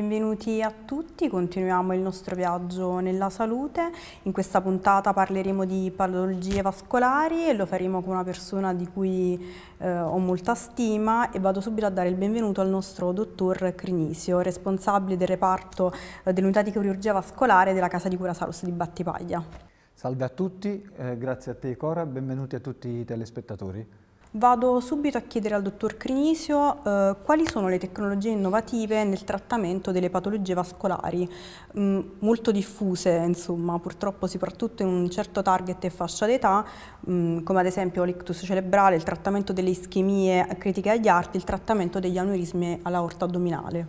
benvenuti a tutti, continuiamo il nostro viaggio nella salute. In questa puntata parleremo di patologie vascolari e lo faremo con una persona di cui eh, ho molta stima e vado subito a dare il benvenuto al nostro dottor Crinisio, responsabile del reparto eh, dell'unità di chirurgia vascolare della Casa di Cura Salus di Battipaglia. Salve a tutti, eh, grazie a te Cora, benvenuti a tutti i telespettatori. Vado subito a chiedere al dottor Crinisio eh, quali sono le tecnologie innovative nel trattamento delle patologie vascolari, mh, mm, molto diffuse insomma, purtroppo soprattutto in un certo target e fascia d'età, mm, come ad esempio l'ictus cerebrale, il trattamento delle ischemie critiche agli arti, il trattamento degli aneurismi alla all'aorta addominale.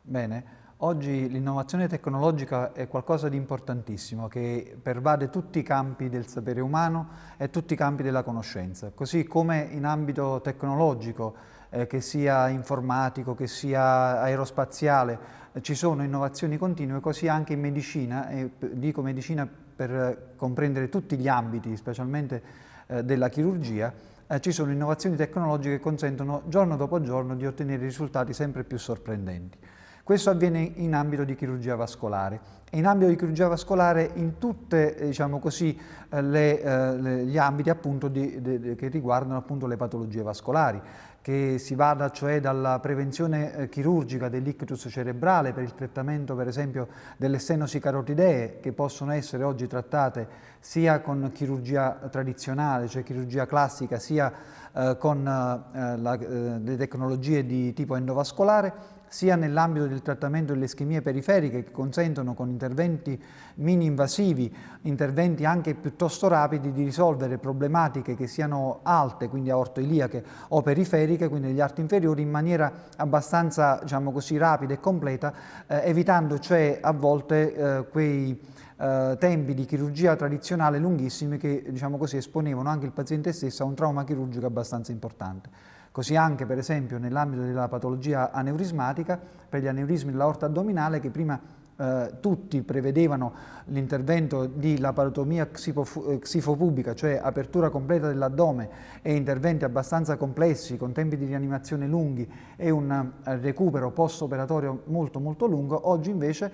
Bene. Oggi l'innovazione tecnologica è qualcosa di importantissimo che pervade tutti i campi del sapere umano e tutti i campi della conoscenza, così come in ambito tecnologico, eh, che sia informatico, che sia aerospaziale, eh, ci sono innovazioni continue, così anche in medicina, e dico medicina per comprendere tutti gli ambiti, specialmente eh, della chirurgia, eh, ci sono innovazioni tecnologiche che consentono giorno dopo giorno di ottenere risultati sempre più sorprendenti. Questo avviene in ambito di chirurgia vascolare. E in ambito di chirurgia vascolare in tutti eh, diciamo eh, eh gli ambiti appunto, di, de, che riguardano appunto, le patologie vascolari che si vada cioè dalla prevenzione eh, chirurgica dell'ictus cerebrale per il trattamento per esempio delle stenosi carotidee che possono essere oggi trattate sia con chirurgia tradizionale, cioè chirurgia classica, sia eh, con eh, la, eh, le tecnologie di tipo endovascolare sia nell'ambito del trattamento delle ischemie periferiche che consentono con interventi mini-invasivi, interventi anche piuttosto rapidi di risolvere problematiche che siano alte, quindi aorto iliache o periferiche, quindi degli arti inferiori, in maniera abbastanza diciamo così, rapida e completa, eh, evitando cioè a volte eh, quei eh, tempi di chirurgia tradizionale lunghissimi che diciamo così, esponevano anche il paziente stesso a un trauma chirurgico abbastanza importante. Così anche per esempio nell'ambito della patologia aneurismatica per gli aneurismi dell'aorta addominale che prima eh, tutti prevedevano l'intervento di laparotomia xifopubica, cioè apertura completa dell'addome e interventi abbastanza complessi con tempi di rianimazione lunghi e un eh, recupero post-operatorio molto molto lungo, oggi invece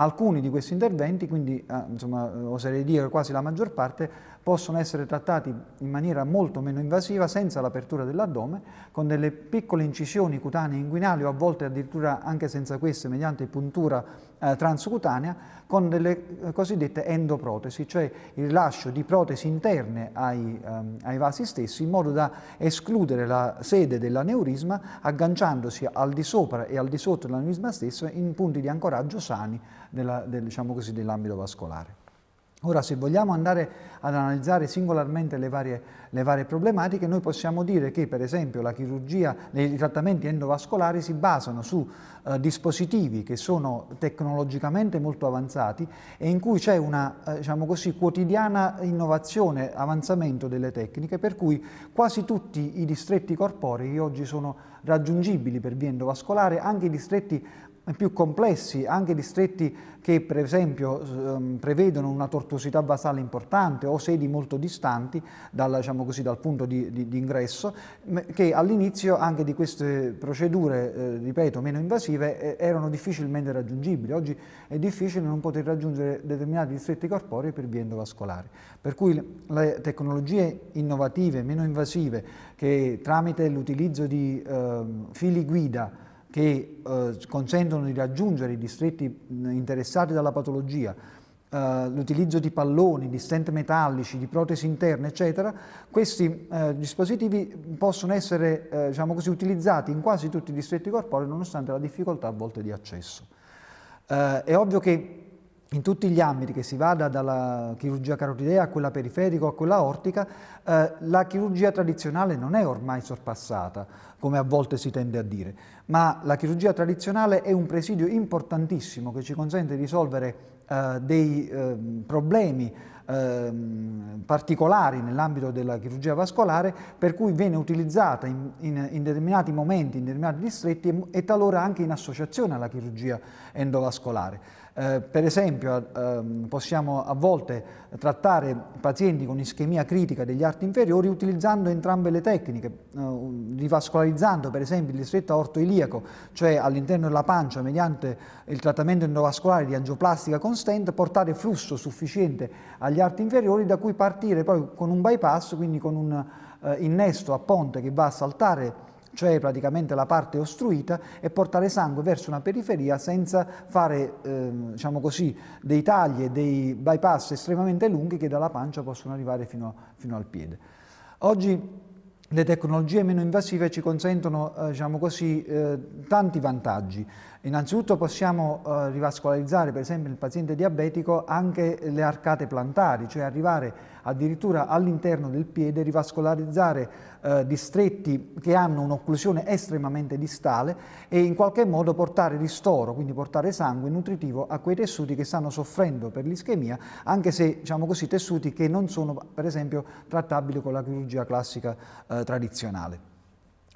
Alcuni di questi interventi, quindi eh, insomma, eh, oserei dire quasi la maggior parte, possono essere trattati in maniera molto meno invasiva, senza l'apertura dell'addome, con delle piccole incisioni cutanee inguinali o a volte addirittura anche senza queste, mediante puntura eh, transcutanea con delle eh, cosiddette endoprotesi, cioè il rilascio di protesi interne ai, ehm, ai vasi stessi in modo da escludere la sede dell'aneurisma agganciandosi al di sopra e al di sotto dell'aneurisma stesso in punti di ancoraggio sani diciamo dell'ambito dell diciamo dell vascolare. Ora, se vogliamo andare ad analizzare singolarmente le varie, le varie, problematiche, noi possiamo dire che, per esempio, la chirurgia, i trattamenti endovascolari si basano su eh, dispositivi che sono tecnologicamente molto avanzati e in cui c'è una, eh, diciamo così, quotidiana innovazione, avanzamento delle tecniche, per cui quasi tutti i distretti corporei oggi sono raggiungibili per via endovascolare, anche i distretti più complessi, anche distretti che per esempio ehm, prevedono una tortuosità basale importante o sedi molto distanti dal, diciamo così, dal punto di, di, di ingresso, che all'inizio anche di queste procedure, eh, ripeto, meno invasive, erano difficilmente raggiungibili. Oggi è difficile non poter raggiungere determinati distretti corporei per via endovascolare. Per cui le tecnologie innovative, meno invasive, che tramite l'utilizzo di eh, fili guida, che eh, consentono di raggiungere i distretti interessati dalla patologia, eh, l'utilizzo di palloni, di stent metallici, di protesi interne, eccetera, questi eh, dispositivi possono essere eh, diciamo così, utilizzati in quasi tutti i distretti corporei nonostante la difficoltà a volte di accesso. Eh, è ovvio che in tutti gli ambiti, che si vada dalla chirurgia carotidea a quella periferica o a quella ortica, eh, la chirurgia tradizionale non è ormai sorpassata, come a volte si tende a dire, ma la chirurgia tradizionale è un presidio importantissimo che ci consente di risolvere eh, dei eh, problemi ehm, particolari nell'ambito della chirurgia vascolare per cui viene utilizzata in, in, in, determinati momenti, in determinati distretti e, talora anche in associazione alla chirurgia endovascolare. Eh, per esempio eh, ehm, possiamo a volte trattare pazienti con ischemia critica degli arti inferiori utilizzando entrambe le tecniche, eh, rivascolarizzando per esempio il distretto aorto-iliaco, cioè all'interno della pancia mediante il trattamento endovascolare di angioplastica con stent, portare flusso sufficiente agli arti inferiori da cui partire poi con un bypass, quindi con un eh, innesto a ponte che va a saltare cioè praticamente la parte ostruita, e portare sangue verso una periferia senza fare eh, diciamo così, dei tagli e dei bypass estremamente lunghi che dalla pancia possono arrivare fino, fino al piede. Oggi le tecnologie meno invasive ci consentono eh, diciamo così, eh, tanti vantaggi. Innanzitutto possiamo eh, rivascolarizzare per esempio nel paziente diabetico anche le arcate plantari, cioè arrivare addirittura all'interno del piede, rivascolarizzare eh, distretti che hanno un'occlusione estremamente distale e in qualche modo portare ristoro, quindi portare sangue nutritivo a quei tessuti che stanno soffrendo per l'ischemia, anche se diciamo così tessuti che non sono per esempio trattabili con la chirurgia classica eh, tradizionale.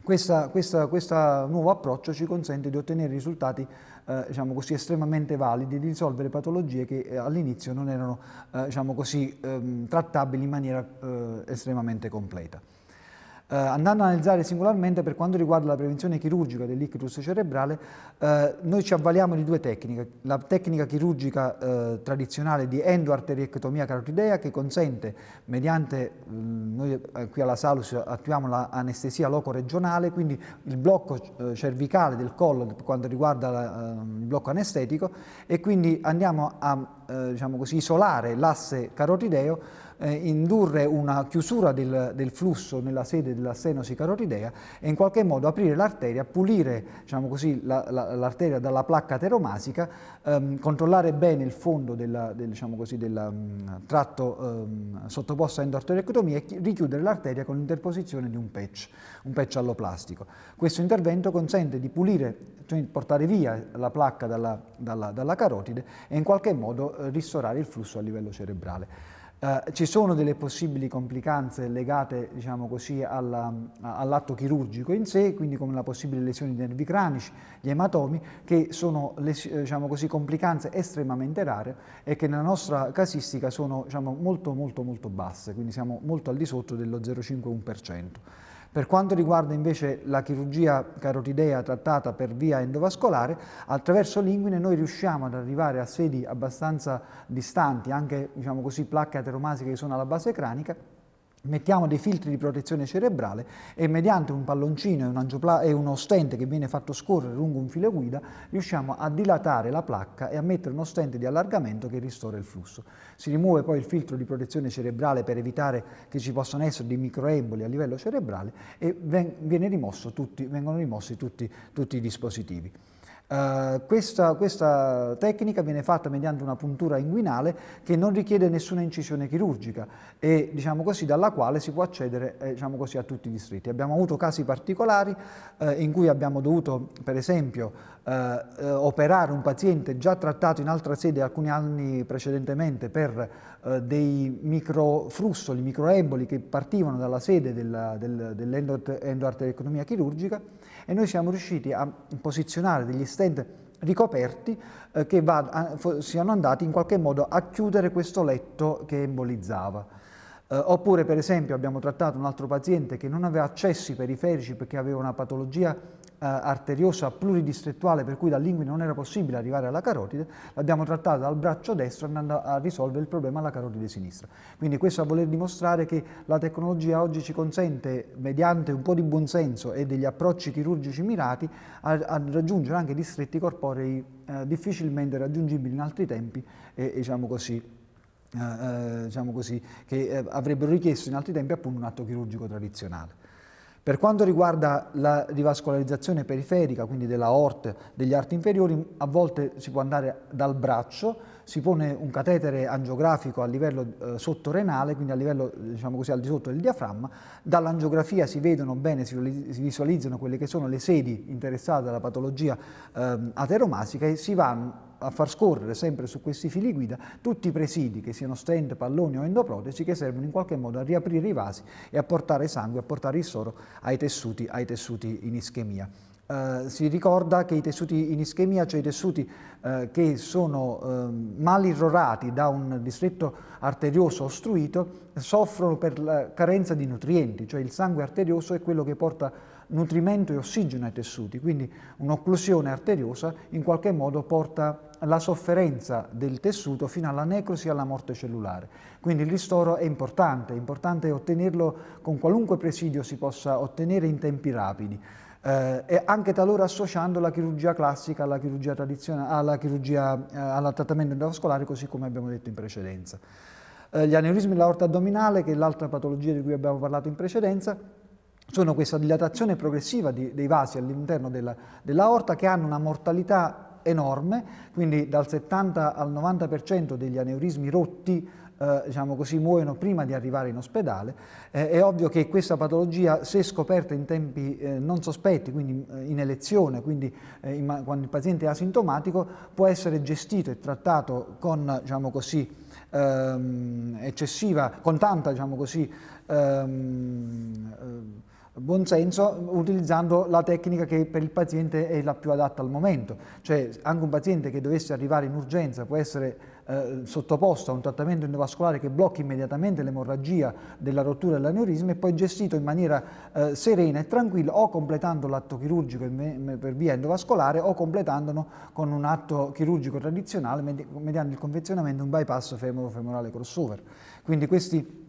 Questa, questa, questo nuovo approccio ci consente di ottenere risultati eh, diciamo così, estremamente validi, di risolvere patologie che eh, all'inizio non erano eh, diciamo così, ehm, trattabili in maniera eh, estremamente completa. Eh, andando ad analizzare singolarmente per quanto riguarda la prevenzione chirurgica dell'ictus cerebrale, eh, noi ci avvaliamo di due tecniche. La tecnica chirurgica eh, tradizionale di endoarteriectomia carotidea che consente, mediante, mm, noi eh, qui alla Salus attuiamo l'anestesia locoregionale, quindi il blocco eh, cervicale del collo per quanto riguarda la, ehm, il blocco anestetico e quindi andiamo a eh, diciamo così, isolare l'asse carotideo eh, indurre una chiusura del, del, flusso nella sede della stenosi carotidea e in qualche modo aprire l'arteria, pulire diciamo l'arteria la, la, dalla placca teromasica, ehm, controllare bene il fondo del, diciamo mm, tratto ehm, sottoposto a endarterectomia e richiudere l'arteria con l'interposizione di un patch, un patch alloplastico. Questo intervento consente di pulire, cioè portare via la placca dalla, dalla, dalla carotide e in qualche modo eh, ristorare il flusso a livello cerebrale. Eh, ci sono delle possibili complicanze legate diciamo così, alla, all'atto chirurgico in sé, quindi come la possibile lesione dei nervi cranici, gli ematomi, che sono eh, diciamo così, complicanze estremamente rare e che nella nostra casistica sono diciamo, molto molto molto basse, quindi siamo molto al di sotto dello 0,51%. Per quanto riguarda invece la chirurgia carotidea trattata per via endovascolare, attraverso l'inguine noi riusciamo ad arrivare a sedi abbastanza distanti, anche diciamo così, placche ateromasiche che sono alla base cranica, mettiamo dei filtri di protezione cerebrale e mediante un palloncino e, un e, uno stente che viene fatto scorrere lungo un filo guida riusciamo a dilatare la placca e a mettere uno stente di allargamento che ristora il flusso. Si rimuove poi il filtro di protezione cerebrale per evitare che ci possano essere dei microemboli a livello cerebrale e ven rimosso tutti, vengono rimossi tutti, tutti i dispositivi. Eh, questa, questa, tecnica viene fatta mediante una puntura inguinale che non richiede nessuna incisione chirurgica e diciamo così, dalla quale si può accedere eh, diciamo così, a tutti i distretti. Abbiamo avuto casi particolari eh, in cui abbiamo dovuto per esempio eh, eh operare un paziente già trattato in altra sede alcuni anni precedentemente per eh, dei microfrussoli, microeboli che partivano dalla sede dell'endoarterectomia dell chirurgica e noi siamo riusciti a posizionare degli stand ricoperti eh, che va, siano andati in qualche modo a chiudere questo letto che embolizzava. Eh, oppure per esempio abbiamo trattato un altro paziente che non aveva accessi periferici perché aveva una patologia eh, arteriosa pluridistrettuale per cui da linguine non era possibile arrivare alla carotide, l'abbiamo trattata dal braccio destro andando a risolvere il problema alla carotide sinistra. Quindi questo a voler dimostrare che la tecnologia oggi ci consente, mediante un po' di buonsenso e degli approcci chirurgici mirati, a, a raggiungere anche distretti corporei eh, difficilmente raggiungibili in altri tempi e diciamo così, eh, eh, diciamo così che eh, avrebbero richiesto in altri tempi appunto un atto chirurgico tradizionale. Per quanto riguarda la rivascolarizzazione periferica, quindi della orte, degli arti inferiori, a volte si può andare dal braccio, si pone un catetere angiografico a livello eh, sottorenale, quindi a livello diciamo così, al di sotto del diaframma, dall'angiografia si vedono bene, si visualizzano quelle che sono le sedi interessate alla patologia eh, ateromasica e si vanno a far scorrere sempre su questi fili guida tutti i presidi, che siano stent, palloni o endoprotesi, che servono in qualche modo a riaprire i vasi e a portare sangue, a portare il soro ai tessuti, ai tessuti in ischemia. Uh, si ricorda che i tessuti in ischemia, cioè i tessuti uh, che sono uh, mal irrorati da un distretto arterioso ostruito, soffrono per la carenza di nutrienti, cioè il sangue arterioso è quello che porta nutrimento e ossigeno ai tessuti, quindi un'occlusione arteriosa in qualche modo porta la sofferenza del tessuto fino alla necrosi e alla morte cellulare. Quindi il ristoro è importante, è importante ottenerlo con qualunque presidio si possa ottenere in tempi rapidi eh, e anche talora associando la chirurgia classica alla chirurgia tradizionale, alla chirurgia, eh, al trattamento endovascolare, così come abbiamo detto in precedenza. Eh, gli aneurismi dell'aorta addominale, che è l'altra patologia di cui abbiamo parlato in precedenza, sono questa dilatazione progressiva di, dei vasi all'interno dell'aorta che hanno una mortalità enorme, quindi dal 70 al 90% degli aneurismi rotti eh, diciamo così, muoiono prima di arrivare in ospedale. Eh, è ovvio che questa patologia, se scoperta in tempi eh, non sospetti, quindi eh, in elezione, quindi eh, in, quando il paziente è asintomatico, può essere gestito e trattato con, diciamo così, ehm, eccessiva, con tanta, diciamo così, ehm, buon senso utilizzando la tecnica che per il paziente è la più adatta al momento. Cioè anche un paziente che dovesse arrivare in urgenza può essere eh, sottoposto a un trattamento endovascolare che blocchi immediatamente l'emorragia della rottura dell'aneurisma e poi gestito in maniera eh, serena e tranquilla o completando l'atto chirurgico per via endovascolare o completandolo con un atto chirurgico tradizionale mediante il confezionamento di un bypass femoro-femorale crossover. Quindi questi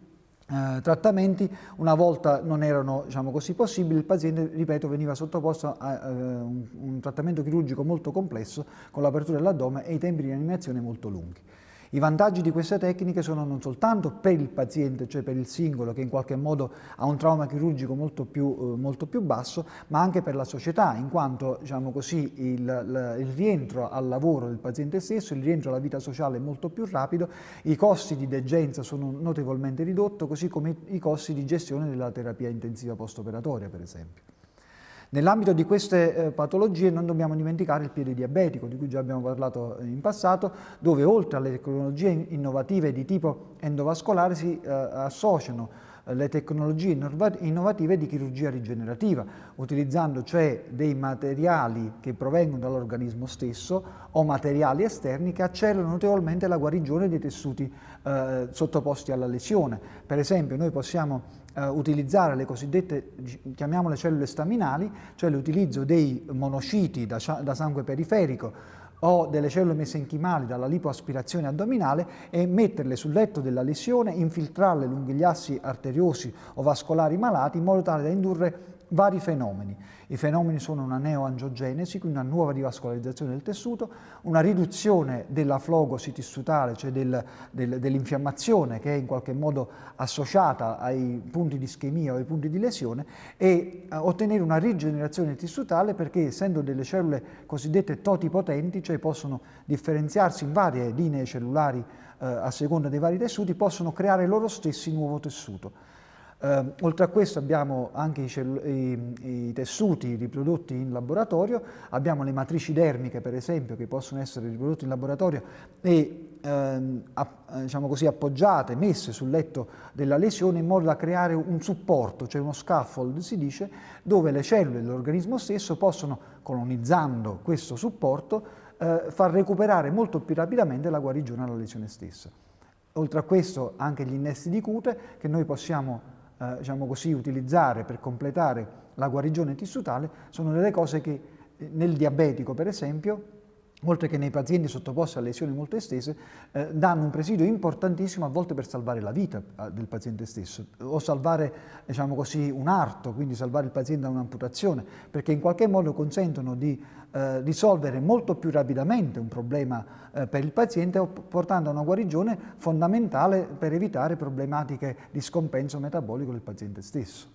eh, trattamenti, una volta non erano diciamo così, possibili, il paziente ripeto, veniva sottoposto a, a eh, un, un, trattamento chirurgico molto complesso con l'apertura dell'addome e i tempi di rianimazione molto lunghi. I vantaggi di queste tecniche sono non soltanto per il paziente, cioè per il singolo che in qualche modo ha un trauma chirurgico molto più, eh, molto più basso, ma anche per la società, in quanto diciamo così, il, il, il, rientro al lavoro del paziente stesso, il rientro alla vita sociale è molto più rapido, i costi di degenza sono notevolmente ridotti, così come i costi di gestione della terapia intensiva postoperatoria, per esempio. Nell'ambito di queste eh, patologie non dobbiamo dimenticare il piede diabetico, di cui già abbiamo parlato eh, in passato, dove oltre alle tecnologie innovative di tipo endovascolare si eh, associano le tecnologie innovative di chirurgia rigenerativa, utilizzando cioè dei materiali che provengono dall'organismo stesso o materiali esterni che accelerano notevolmente la guarigione dei tessuti eh, sottoposti alla lesione. Per esempio noi possiamo eh, utilizzare le cosiddette, chiamiamole cellule staminali, cioè l'utilizzo dei monociti da, da sangue periferico, o delle cellule mesenchimali dalla lipoaspirazione addominale e metterle sul letto della lesione, infiltrarle lungo gli assi arteriosi o vascolari malati in modo tale da indurre vari fenomeni. I fenomeni sono una neoangiogenesi, quindi una nuova rivascolarizzazione del tessuto, una riduzione della flogosi tissutale, cioè del, del, dell'infiammazione che è in qualche modo associata ai punti di ischemia o ai punti di lesione e eh, ottenere una rigenerazione tissutale perché essendo delle cellule cosiddette totipotenti, cioè possono differenziarsi in varie linee cellulari eh, a seconda dei vari tessuti, possono creare loro stessi nuovo tessuto. Eh, oltre a questo abbiamo anche i, i, i, tessuti riprodotti in laboratorio, abbiamo le matrici dermiche per esempio che possono essere riprodotte in laboratorio e ehm, a, diciamo così, appoggiate, messe sul letto della lesione in modo da creare un supporto, cioè uno scaffold si dice, dove le cellule dell'organismo stesso possono, colonizzando questo supporto, eh, far recuperare molto più rapidamente la guarigione alla lesione stessa. Oltre a questo anche gli innesti di cute che noi possiamo eh, diciamo così, utilizzare per completare la guarigione tissutale sono delle cose che eh, nel diabetico, per esempio, oltre che nei pazienti sottoposti a lesioni molto estese, eh, danno un presidio importantissimo a volte per salvare la vita eh, del paziente stesso o salvare diciamo così, un arto, quindi salvare il paziente da un'amputazione, perché in qualche modo consentono di eh, risolvere molto più rapidamente un problema eh, per il paziente portando a una guarigione fondamentale per evitare problematiche di scompenso metabolico del paziente stesso.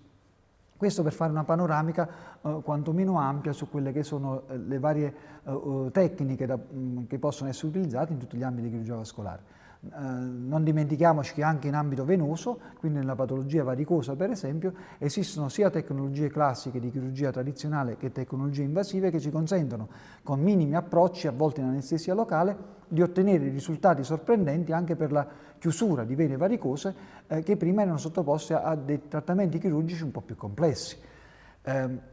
Questo per fare una panoramica eh, quantomeno ampia su quelle che sono eh, le varie eh, eh tecniche da, mh, mm, che possono essere utilizzate in tutti gli ambiti di chirurgia vascolare. Eh, non dimentichiamoci che anche in ambito venoso, quindi nella patologia varicosa per esempio, esistono sia tecnologie classiche di chirurgia tradizionale che tecnologie invasive che ci consentono, con minimi approcci, a volte in anestesia locale, di ottenere risultati sorprendenti anche per la chiusura di vene varicose eh, che prima erano sottoposte a, dei trattamenti chirurgici un po' più complessi. Eh,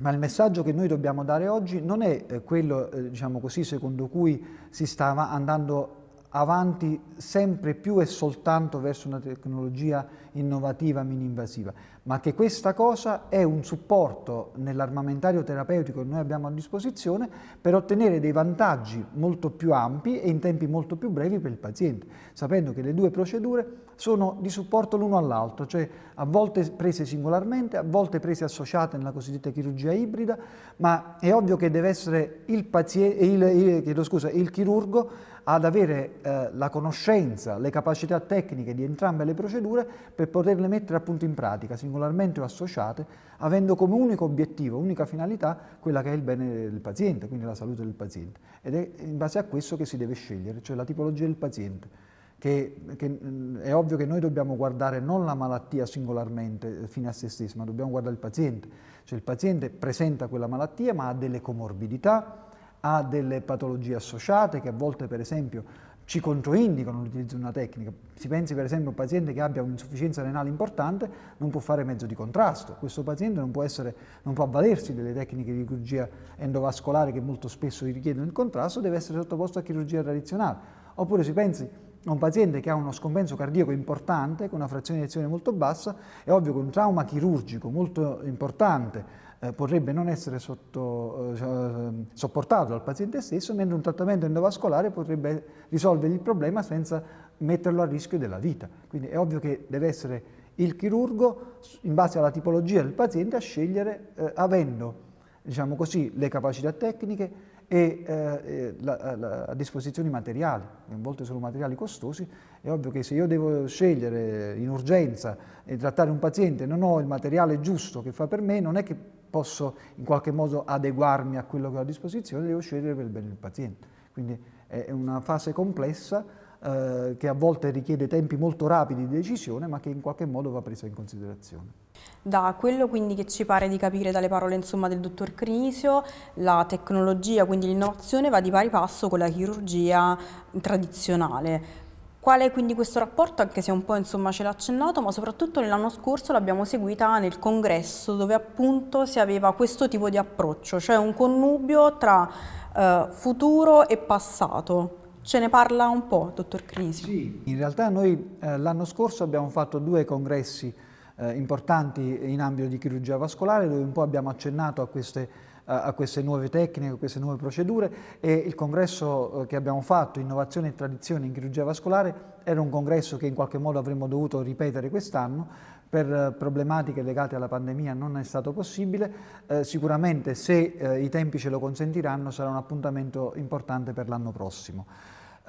ma il messaggio che noi dobbiamo dare oggi non è eh, quello, eh, diciamo così, secondo cui si stava andando avanti sempre più e soltanto verso una tecnologia innovativa mini-invasiva, ma che questa cosa è un supporto nell'armamentario terapeutico che noi abbiamo a disposizione per ottenere dei vantaggi molto più ampi e in tempi molto più brevi per il paziente, sapendo che le due procedure sono di supporto l'uno all'altro, cioè a volte prese singolarmente, a volte prese associate nella cosiddetta chirurgia ibrida, ma è ovvio che deve essere il, paziente, il, il, scusa, il chirurgo ad avere eh, la conoscenza, le capacità tecniche di entrambe le procedure per poterle mettere appunto in pratica, singolarmente o associate, avendo come unico obiettivo, unica finalità, quella che è il bene del paziente, quindi la salute del paziente. Ed è in base a questo che si deve scegliere, cioè la tipologia del paziente. Che, che, mm, è ovvio che noi dobbiamo guardare non la malattia singolarmente eh, fine a se stessa, ma dobbiamo guardare il paziente. Cioè il paziente presenta quella malattia ma ha delle comorbidità, ha delle patologie associate che a volte per esempio ci controindicano l'utilizzo di una tecnica. Si pensi per esempio a un paziente che abbia un'insufficienza renale importante, non può fare mezzo di contrasto, questo paziente non può, essere, non può avvalersi delle tecniche di chirurgia endovascolare che molto spesso richiedono il contrasto, deve essere sottoposto a chirurgia tradizionale. Oppure si pensi a un paziente che ha uno scompenso cardiaco importante, con una frazione di azione molto bassa, è ovvio che un trauma chirurgico molto importante eh, potrebbe non essere sotto, eh, eh, sopportato dal paziente stesso, mentre un trattamento endovascolare potrebbe risolvere il problema senza metterlo a rischio della vita. Quindi è ovvio che deve essere il chirurgo, in base alla tipologia del paziente, a scegliere eh, avendo diciamo così, le capacità tecniche e eh, la, la, a disposizione i materiali, a volte sono materiali costosi, è ovvio che se io devo scegliere in urgenza e trattare un paziente e non ho il materiale giusto che fa per me, non è che posso in qualche modo adeguarmi a quello che ho a disposizione, devo scegliere per il bene del paziente. Quindi è una fase complessa eh, che a volte richiede tempi molto rapidi di decisione, ma che in qualche modo va presa in considerazione. Da quello quindi che ci pare di capire dalle parole insomma, del dottor Crisio, la tecnologia, quindi l'innovazione va di pari passo con la chirurgia tradizionale. Qual è quindi questo rapporto, anche se un po' insomma ce l'ha accennato, ma soprattutto nell'anno scorso l'abbiamo seguita nel congresso dove appunto si aveva questo tipo di approccio, cioè un connubio tra eh, futuro e passato. Ce ne parla un po', dottor Crisi? Sì, in realtà noi eh, l'anno scorso abbiamo fatto due congressi eh, importanti in ambito di chirurgia vascolare dove un po' abbiamo accennato a queste a, queste nuove tecniche, a queste nuove procedure e il congresso eh, che abbiamo fatto, Innovazione e Tradizione in Chirurgia Vascolare, era un congresso che in qualche modo avremmo dovuto ripetere quest'anno, per eh, problematiche legate alla pandemia non è stato possibile, eh, sicuramente se eh, i tempi ce lo consentiranno sarà un appuntamento importante per l'anno prossimo.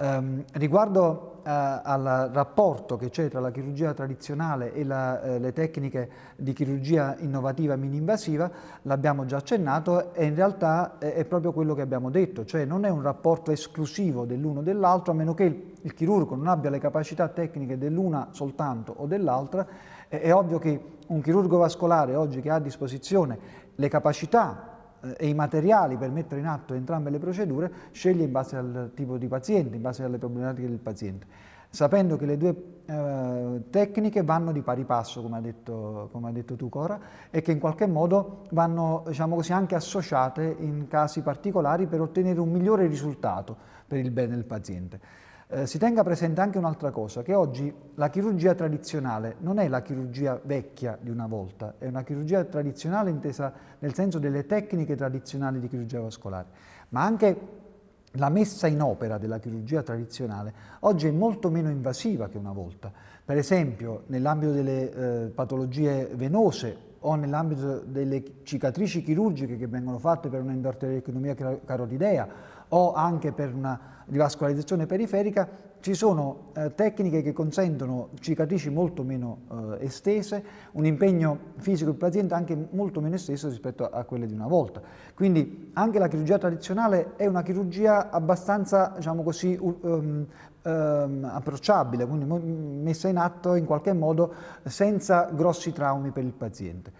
Um, riguardo uh, al rapporto che c'è tra la chirurgia tradizionale e la, uh, le tecniche di chirurgia innovativa mini-invasiva, l'abbiamo già accennato e in realtà è, eh, è, proprio quello che abbiamo detto, cioè non è un rapporto esclusivo dell'uno o dell'altro, a meno che il, il, chirurgo non abbia le capacità tecniche dell'una soltanto o dell'altra, è, è ovvio che un chirurgo vascolare oggi che ha a disposizione le capacità eh, e i materiali per mettere in atto entrambe le procedure sceglie in base al tipo di paziente, in base alle problematiche del paziente, sapendo che le due eh, tecniche vanno di pari passo, come ha, detto, come ha, detto, tu Cora, e che in qualche modo vanno diciamo così, anche associate in casi particolari per ottenere un migliore risultato per il bene del paziente. Eh, si tenga presente anche un'altra cosa, che oggi la chirurgia tradizionale non è la chirurgia vecchia di una volta, è una chirurgia tradizionale intesa nel senso delle tecniche tradizionali di chirurgia vascolare, ma anche la messa in opera della chirurgia tradizionale oggi è molto meno invasiva che una volta. Per esempio, nell'ambito delle eh, patologie venose o nell'ambito delle cicatrici chirurgiche che vengono fatte per un'endarterectomia carotidea o anche per una rivascolarizzazione periferica, ci sono eh, tecniche che consentono cicatrici molto meno eh, estese, un impegno fisico del paziente anche molto meno esteso rispetto a, a, quelle di una volta. Quindi anche la chirurgia tradizionale è una chirurgia abbastanza, diciamo così, um, ehm, approcciabile, quindi messa in atto in qualche modo senza grossi traumi per il paziente.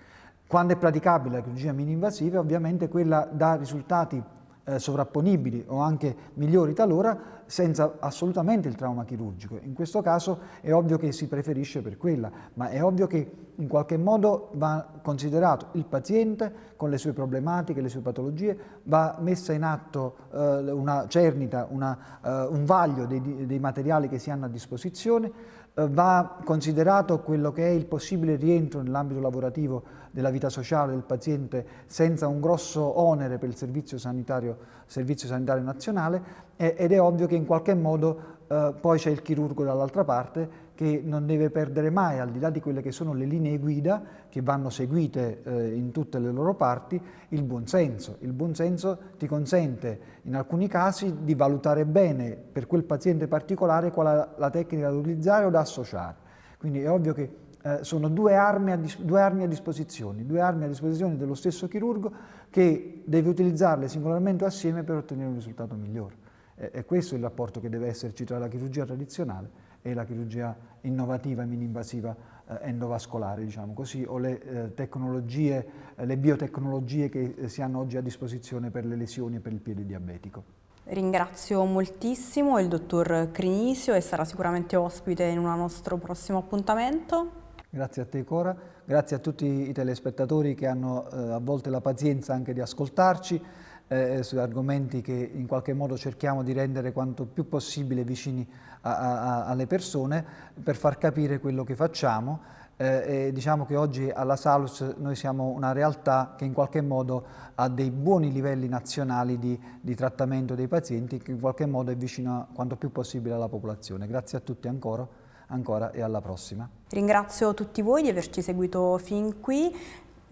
Quando è praticabile la chirurgia mini-invasiva, ovviamente quella dà risultati eh, sovrapponibili o anche migliori talora senza assolutamente il trauma chirurgico. In questo caso è ovvio che si preferisce per quella, ma è ovvio che in qualche modo va considerato il paziente con le sue problematiche, le sue patologie, va messa in atto eh, una cernita, una, eh, un vaglio dei, dei materiali che si hanno a disposizione, eh, va considerato quello che è il possibile rientro nell'ambito lavorativo della vita sociale del paziente senza un grosso onere per il Servizio Sanitario, servizio sanitario Nazionale ed è ovvio che in qualche modo eh, poi c'è il chirurgo dall'altra parte che non deve perdere mai, al di là di quelle che sono le linee guida che vanno seguite eh, in tutte le loro parti, il buonsenso. Il buonsenso ti consente in alcuni casi di valutare bene per quel paziente particolare qual è la tecnica da utilizzare o da associare. Quindi è ovvio che eh, sono due armi, a, due armi, a disposizione, due armi a disposizione dello stesso chirurgo che deve utilizzarle singolarmente o assieme per ottenere un risultato migliore. Eh, è questo il rapporto che deve esserci tra la chirurgia tradizionale e la chirurgia innovativa e mini-invasiva eh, endovascolare, diciamo così, o le eh, tecnologie, eh, le biotecnologie che si hanno oggi a disposizione per le lesioni e per il piede diabetico. Ringrazio moltissimo il dottor Crinisio e sarà sicuramente ospite in un nostro prossimo appuntamento. Grazie a te Cora, grazie a tutti i telespettatori che hanno eh, a volte la pazienza anche di ascoltarci. Eh, eh, su argomenti che in qualche modo cerchiamo di rendere quanto più possibile vicini a, a, alle persone per far capire quello che facciamo. Eh, diciamo che oggi alla Salus noi siamo una realtà che in qualche modo ha dei buoni livelli nazionali di, di trattamento dei pazienti che in qualche modo è vicina quanto più possibile alla popolazione. Grazie a tutti ancora ancora e alla prossima. Ringrazio tutti voi di averci seguito fin qui,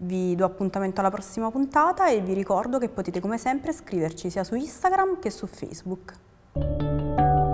vi do appuntamento alla prossima puntata e vi ricordo che potete come sempre scriverci sia su Instagram che su Facebook.